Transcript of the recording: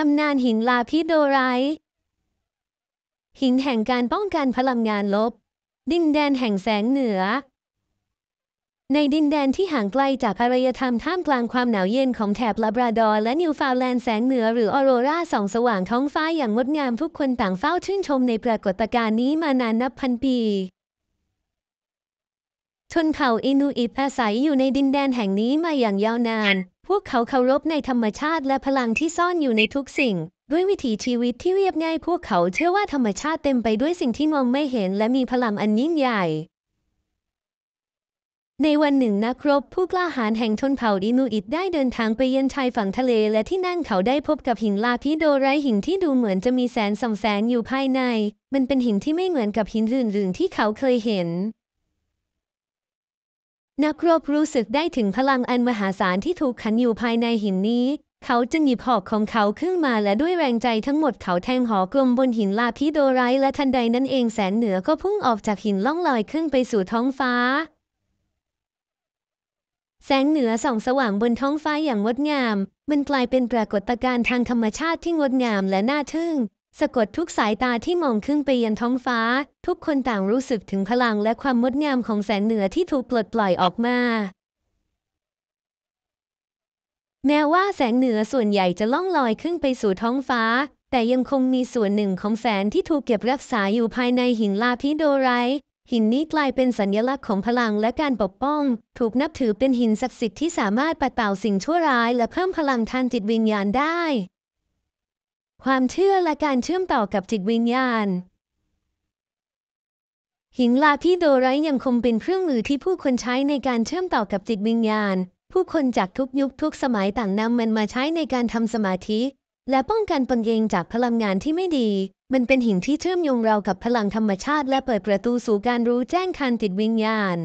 ตำนานหินลาพิโดไรหินแห่งการป้องกันพลังงานลบ ดินแดนแห่งแสงเหนือ ในดินแดนที่ห่างไกลจากพารยธรรมท่ามกลางความหนาวเย็นของแถบลาบราดอร์และนิวฟาวแลนด์แสงเหนือหรือออโรราส่องสว่างท้องฟ้าอย่างงดงามทุกคนต่างเฝ้าชื่นชมในปรากฏการณ์นี้มานานนับพันปีชนเผ่าอินูอิตอาศัยอยู่ในดินแดนแห่งนี้มาอย่างยาวนานพวกเขาเคารพในธรรมชาติและพลังที่ซ่อนอยู่ในทุกสิ่ง ด้วยวิถีชีวิตที่เรียบง่าย พวกเขาเชื่อว่าธรรมชาติเต็มไปด้วยสิ่งที่มองไม่เห็นและมีพลังอันยิ่งใหญ่ ในวันหนึ่งนักรบผู้กล้าหาญแห่งชนเผ่าอินูอิตได้เดินทางไปเยือนชายฝั่งทะเล และที่นั่นเขาได้พบกับหินลาพิโดไรหินที่ดูเหมือนจะมีแสนสองแสนอยู่ภายใน มันเป็นหินที่ไม่เหมือนกับหินอื่นๆที่เขาเคยเห็นนักรบรู้สึกได้ถึงพลังอันมหาศาลที่ถูกขันอยู่ภายในหินนี้ เขาจึงหยิบหอกของเขาขึ้นมาและด้วยแรงใจทั้งหมดเขาแทงหอกลมบนหินลาพิโดไรและทันใดนั้นเองแสงเหนือก็พุ่งออกจากหินล่องลอยขึ้นไปสู่ท้องฟ้า แสงเหนือส่องสว่างบนท้องฟ้าอย่างงดงาม มันกลายเป็นปรากฏการณ์ทางธรรมชาติที่งดงามและน่าทึ่งสะกดทุกสายตาที่มองขึ้นไปยันท้องฟ้า ทุกคนต่างรู้สึกถึงพลังและความมดงามของแสงเหนือที่ถูกปลดปล่อยออกมา แม้ว่าแสงเหนือส่วนใหญ่จะล่องลอยขึ้นไปสู่ท้องฟ้า แต่ยังคงมีส่วนหนึ่งของแสงที่ถูกเก็บรักษาอยู่ภายในหินลาพิโดไรหินนี้กลายเป็นสัญลักษณ์ของพลังและการปกป้อง ถูกนับถือเป็นหินศักดิ์สิทธิ์ที่สามารถปัดเป่าสิ่งชั่วร้ายและเพิ่มพลังทางจิตวิญญาณได้ความเชื่อและการเชื่อมต่อกับจิตวิญญาณ หินลาพิโดไรยังคงเป็นเครื่องมือที่ผู้คนใช้ในการเชื่อมต่อกับจิตวิญญาณผู้คนจากทุกยุคทุกสมัยต่างนำมันมาใช้ในการทำสมาธิและป้องกันตนเองจากพลังงานที่ไม่ดี มันเป็นหินที่เชื่อมโยงเรากับพลังธรรมชาติ และเปิดประตูสู่การรู้แจ้งคันจิตวิญญาณ